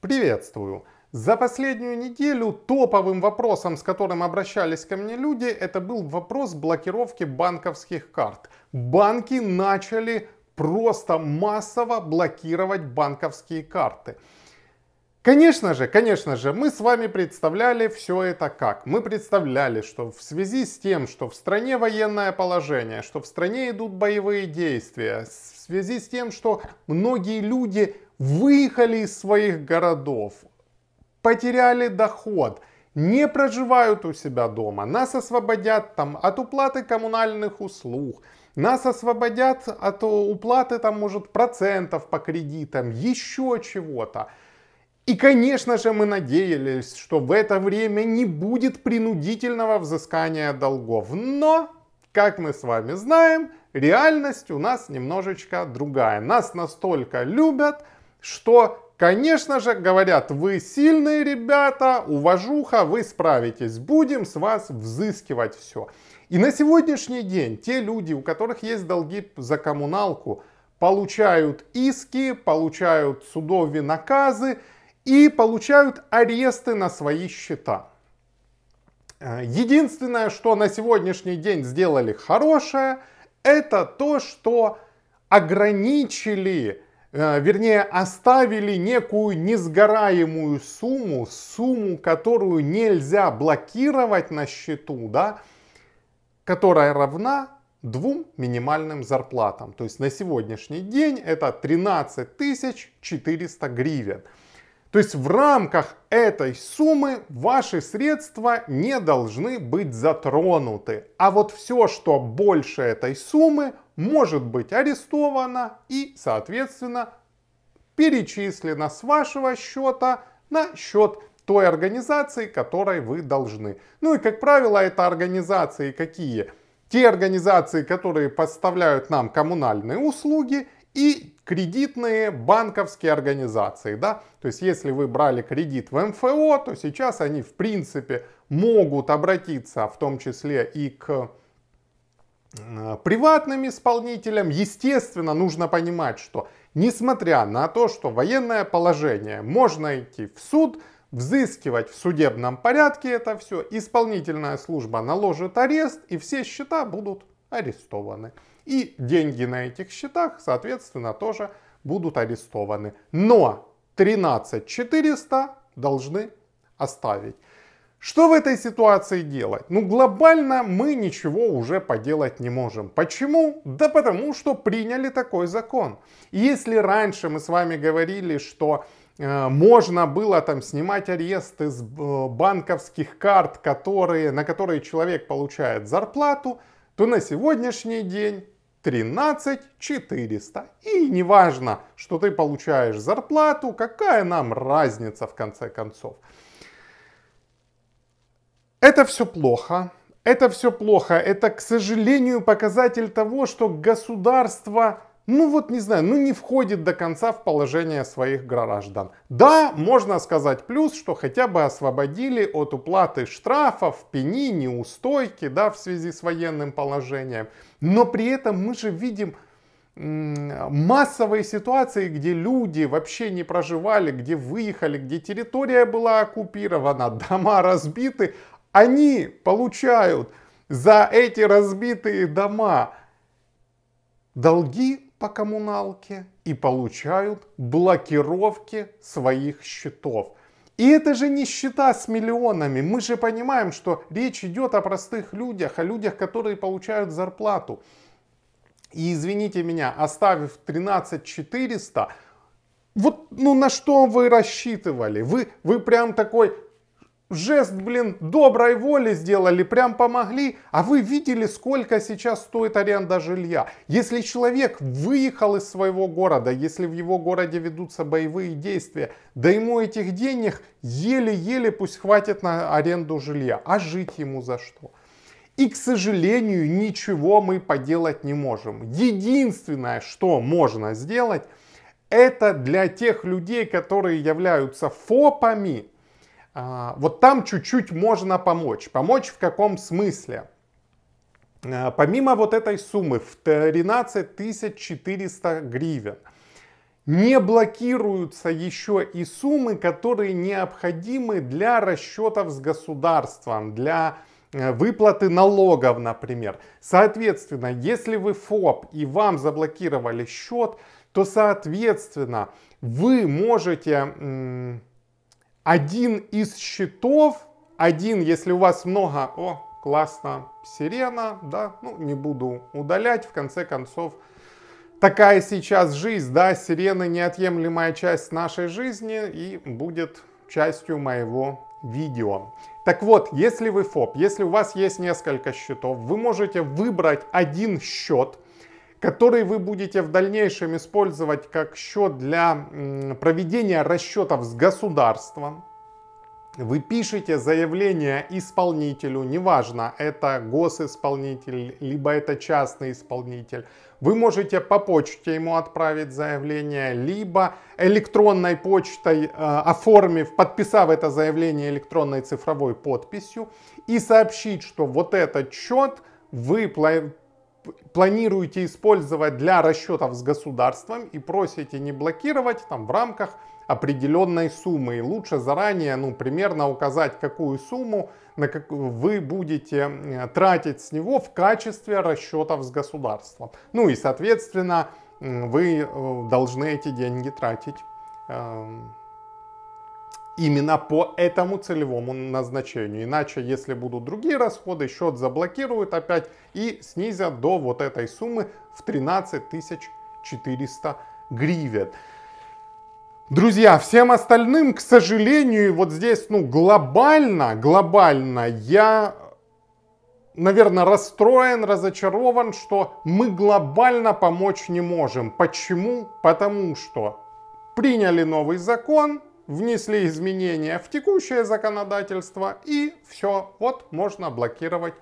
Приветствую! За последнюю неделю топовым вопросом, с которым обращались ко мне люди, это был вопрос блокировки банковских карт. Банки начали просто массово блокировать банковские карты. Конечно же, конечно же, мы с вами представляли все это как. Мы представляли, что в связи с тем, что в стране военное положение, что в стране идут боевые действия, в связи с тем, что многие люди выехали из своих городов, потеряли доход, не проживают у себя дома, нас освободят там от уплаты коммунальных услуг, нас освободят от уплаты там, может, процентов по кредитам, еще чего-то. И, конечно же, мы надеялись, что в это время не будет принудительного взыскания долгов. Но, как мы с вами знаем, реальность у нас немножечко другая. Нас настолько любят, что Конечно же, говорят, вы сильные ребята, уважуха, вы справитесь, будем с вас взыскивать все. И на сегодняшний день те люди, у которых есть долги за коммуналку, получают иски, получают судовые наказы и получают аресты на свои счета. Э, единственное, что на сегодняшний день сделали хорошее, это то, что ограничили Э, вернее, оставили некую несгораемую сумму, сумму, которую нельзя блокировать на счету, да, которая равна двум минимальным зарплатам. То есть на сегодняшний день это 13 400 гривен. То есть в рамках этой суммы ваши средства не должны быть затронуты. А вот все, что больше этой суммы, может быть арестовано и, соответственно, перечислено с вашего счета на счет той организации, которой вы должны. Ну и, как правило, это организации какие? Те организации, которые поставляют нам коммунальные услуги – и кредитные банковские организации. Да? То есть если вы брали кредит в МФО, то сейчас они в принципе могут обратиться в том числе и к э, приватным исполнителям. Естественно, нужно понимать, что несмотря на то, что военное положение, можно идти в суд, взыскивать в судебном порядке это все, исполнительная служба наложит арест и все счета будут арестованы. И деньги на этих счетах, соответственно, тоже будут арестованы. Но 13 400 должны оставить. Что в этой ситуации делать? Ну, глобально мы ничего уже поделать не можем. Почему? Да потому что приняли такой закон. если раньше мы с вами говорили, что э, можно было там снимать аресты с э, банковских карт, которые, на которые человек получает зарплату, то на сегодняшний день 13 400. И неважно, что ты получаешь зарплату, какая нам разница в конце концов. Это все плохо. Это все плохо. Это, к сожалению, показатель того, что государство ну вот не знаю, ну не входит до конца в положение своих граждан. Да, можно сказать плюс, что хотя бы освободили от уплаты штрафов, пени, неустойки, да, в связи с военным положением. Но при этом мы же видим массовые ситуации, где люди вообще не проживали, где выехали, где территория была оккупирована, дома разбиты, они получают за эти разбитые дома долги по коммуналке и получают блокировки своих счетов. И это же не счета с миллионами. Мы же понимаем, что речь идет о простых людях, о людях, которые получают зарплату. И извините меня, оставив 13 400, вот ну на что вы рассчитывали? Вы, вы прям такой жест, блин, доброй воли сделали, прям помогли. А вы видели, сколько сейчас стоит аренда жилья? Если человек выехал из своего города, если в его городе ведутся боевые действия, да ему этих денег еле-еле пусть хватит на аренду жилья. А жить ему за что? И, к сожалению, ничего мы поделать не можем. Единственное, что можно сделать, это для тех людей, которые являются ФОПами, а, вот там чуть-чуть можно помочь. Помочь в каком смысле? А, помимо вот этой суммы в 13 400 гривен, не блокируются еще и суммы, которые необходимы для расчетов с государством, для э, выплаты налогов, например. Соответственно, если вы ФОП и вам заблокировали счет, то, соответственно, вы можете один из счетов, один, если у вас много, о, классно, сирена, да, ну, не буду удалять, в конце концов, такая сейчас жизнь, да, сирена неотъемлемая часть нашей жизни и будет частью моего видео. Так вот, если вы ФОП, если у вас есть несколько счетов, вы можете выбрать один счет – который вы будете в дальнейшем использовать как счет для проведения расчетов с государством. Вы пишете заявление исполнителю, неважно, это госисполнитель, либо это частный исполнитель. Вы можете по почте ему отправить заявление, либо электронной почтой, э, оформив, подписав это заявление электронной цифровой подписью и сообщить, что вот этот счет вы планируете использовать для расчетов с государством и просите не блокировать там в рамках определенной суммы. И лучше заранее, ну, примерно указать, какую сумму на как вы будете э, тратить с него в качестве расчетов с государством. Ну и, соответственно, вы э, должны эти деньги тратить эм, именно по этому целевому назначению. Иначе, если будут другие расходы, счет заблокируют опять и снизят до вот этой суммы в 13 400 гривен. Друзья, всем остальным, к сожалению, вот здесь, ну, глобально, глобально я наверное, расстроен, разочарован, что мы глобально помочь не можем. Почему? Потому что приняли новый закон, внесли изменения в текущее законодательство и все, вот можно блокировать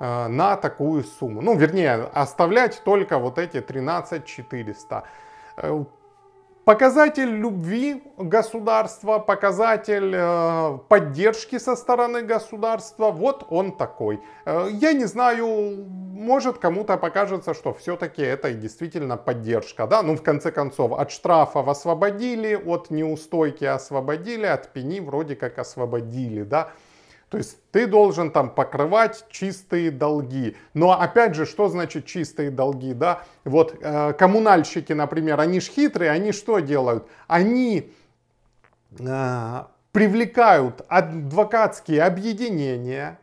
э, на такую сумму. Ну, вернее, оставлять только вот эти 13 400. Показатель любви государства, показатель э, поддержки со стороны государства, вот он такой. Э, я не знаю, может кому-то покажется, что все-таки это действительно поддержка. Да? Ну, в конце концов, от штрафов освободили, от неустойки освободили, от пени вроде как освободили. Да? То есть ты должен там покрывать чистые долги. Но опять же, что значит чистые долги, да? Вот э, коммунальщики, например, они ж хитрые, они что делают? Они э, привлекают адвокатские объединения,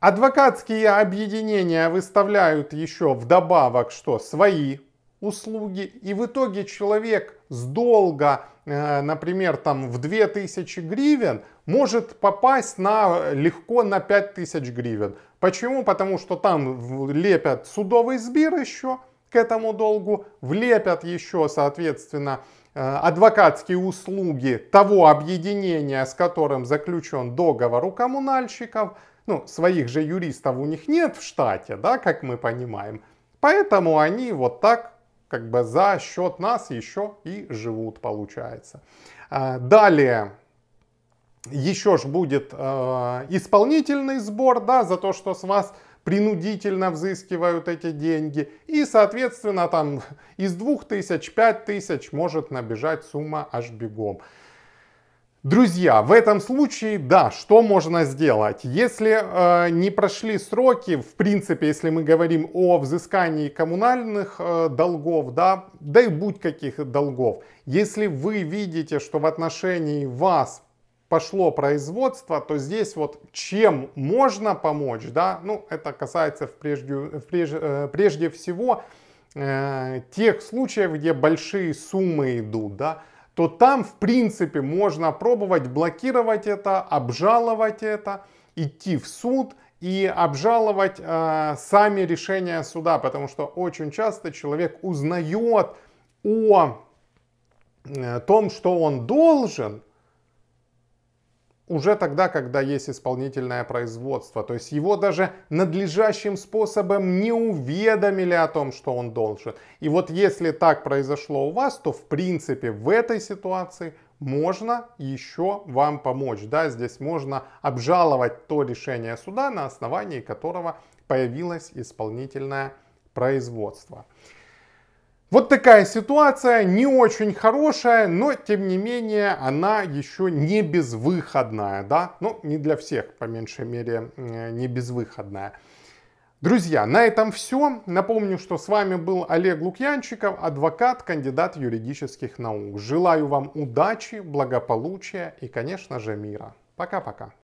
Адвокатские объединения выставляют еще вдобавок что? Свои услуги. И в итоге человек с долга, э, например, там в 2000 гривен, может попасть на, легко на 5000 гривен. Почему? Потому что там лепят судовый сбир еще к этому долгу, влепят еще, соответственно, э, адвокатские услуги того объединения, с которым заключен договор у коммунальщиков. Ну, своих же юристов у них нет в штате, да, как мы понимаем. Поэтому они вот так как бы за счет нас еще и живут, получается. А, далее, еще ж будет э, исполнительный сбор, да, за то, что с вас принудительно взыскивают эти деньги. И, соответственно, там из двух тысяч, пять тысяч может набежать сумма аж бегом. Друзья, в этом случае, да, что можно сделать? Если э, не прошли сроки, в принципе, если мы говорим о взыскании коммунальных э, долгов, да, да и будь каких долгов, если вы видите, что в отношении вас пошло производство, то здесь вот чем можно помочь, да, ну, это касается в прежде, э, прежде всего э, тех случаев, где большие суммы идут, да, то там, в принципе, можно пробовать блокировать это, обжаловать это, идти в суд и обжаловать э, сами решения суда, потому что очень часто человек узнает о э, том, что он должен, уже тогда, когда есть исполнительное производство. То есть его даже надлежащим способом не уведомили о том, что он должен. И вот если так произошло у вас, то в принципе в этой ситуации можно еще вам помочь. Да, здесь можно обжаловать то решение суда, на основании которого появилось исполнительное производство. Вот такая ситуация, не очень хорошая, но тем не менее она еще не безвыходная, да? Ну, не для всех, по меньшей мере, не безвыходная. Друзья, на этом все. Напомню, что с вами был Олег Лукьянчиков, адвокат, кандидат юридических наук. Желаю вам удачи, благополучия и, конечно же, мира. Пока-пока.